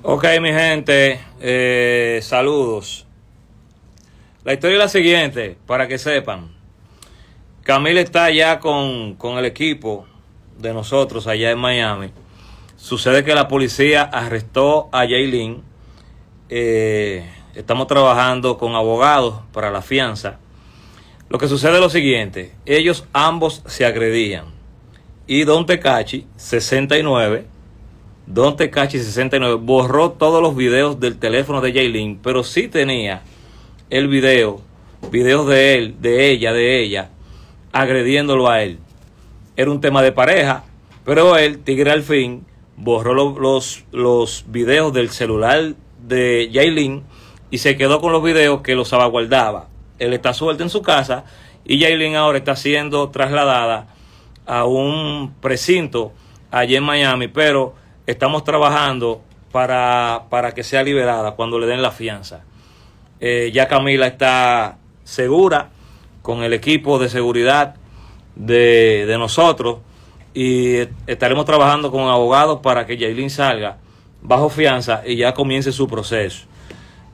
Ok, mi gente, eh, saludos. La historia es la siguiente, para que sepan. Camila está allá con, el equipo de nosotros allá en Miami. Sucede que la policía arrestó a Jaylin. Eh, estamos trabajando con abogados para la fianza. Lo que sucede es lo siguiente. Ellos ambos se agredían. Y Don Tecachi, 69, Don Tecachi 69 borró todos los videos del teléfono de Jaylin, pero sí tenía el video, videos de él, de ella, de ella, agrediéndolo a él. Era un tema de pareja, pero él, Tigre al fin, borró los, los, los videos del celular de Jaylin y se quedó con los videos que los salvaguardaba. Él está suelto en su casa y Jaylin ahora está siendo trasladada a un precinto allí en Miami, pero estamos trabajando para, que sea liberada cuando le den la fianza. Eh, ya Camila está segura con el equipo de seguridad de, nosotros y estaremos trabajando con abogados para que Yailin salga bajo fianza y ya comience su proceso.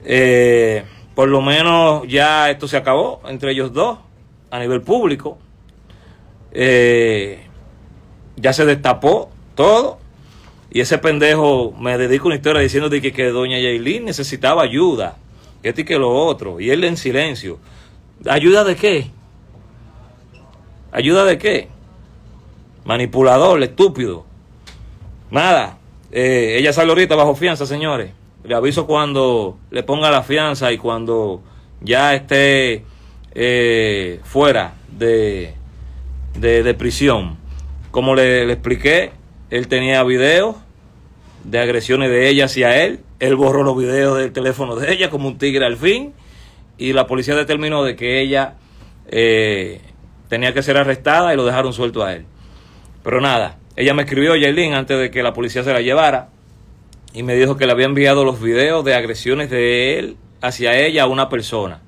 Eh, por lo menos ya esto se acabó entre ellos dos a nivel público. Eh, ya se destapó todo y ese pendejo me dedica una historia diciendo que, doña Yailin necesitaba ayuda. este y que lo otro. Y él en silencio. ¿Ayuda de qué? ¿Ayuda de qué? Manipulador, estúpido. Nada. Eh, ella sale ahorita bajo fianza, señores. Le aviso cuando le ponga la fianza y cuando ya esté eh, fuera de, prisión. Como le, le expliqué, él tenía videos de agresiones de ella hacia él. Él borró los videos del teléfono de ella como un tigre al fin. Y la policía determinó de que ella eh, tenía que ser arrestada y lo dejaron suelto a él. Pero nada, ella me escribió, Yailin antes de que la policía se la llevara. Y me dijo que le había enviado los videos de agresiones de él hacia ella a una persona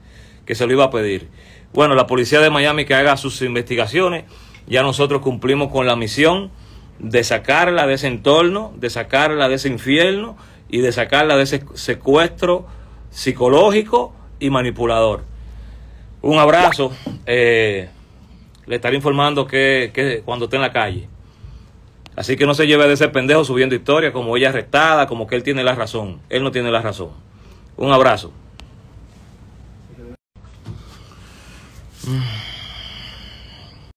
que se lo iba a pedir. Bueno, la policía de Miami que haga sus investigaciones. Ya nosotros cumplimos con la misión de sacarla de ese entorno, de sacarla de ese infierno y de sacarla de ese secuestro psicológico y manipulador. Un abrazo. Eh, le estaré informando que, cuando esté en la calle. Así que no se lleve de ese pendejo subiendo historia como ella arrestada, como que él tiene la razón. Él no tiene la razón. Un abrazo.